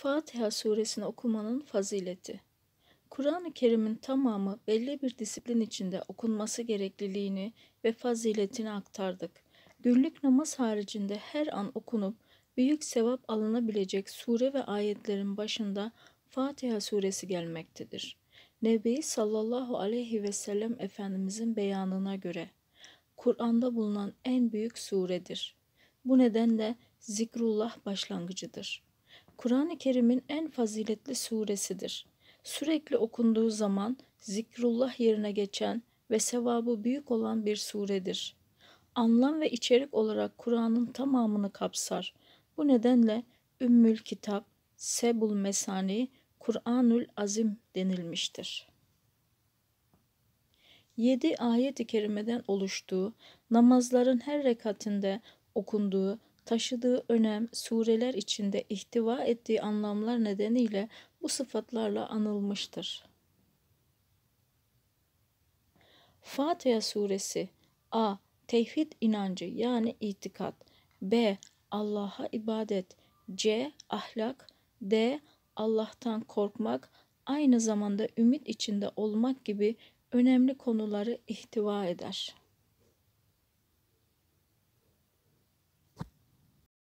Fatiha suresini okumanın fazileti. Kur'an-ı Kerim'in tamamı belli bir disiplin içinde okunması gerekliliğini ve faziletini aktardık. Günlük namaz haricinde her an okunup büyük sevap alınabilecek sure ve ayetlerin başında Fatiha suresi gelmektedir. Nebi sallallahu aleyhi ve sellem Efendimizin beyanına göre Kur'an'da bulunan en büyük suredir. Bu nedenle zikrullah başlangıcıdır.'' Kur'an-ı Kerim'in en faziletli suresidir. Sürekli okunduğu zaman zikrullah yerine geçen ve sevabı büyük olan bir suredir. Anlam ve içerik olarak Kur'an'ın tamamını kapsar. Bu nedenle Ümmül Kitap, Sebul Mesani, Kur'anül Azim denilmiştir. 7 ayet-i kerimeden oluştuğu, namazların her rekatinde okunduğu taşıdığı önem, sureler içinde ihtiva ettiği anlamlar nedeniyle bu sıfatlarla anılmıştır. Fatiha suresi A. Tevhid inancı yani itikat B. Allah'a ibadet C. Ahlak D. Allah'tan korkmak aynı zamanda ümit içinde olmak gibi önemli konuları ihtiva eder.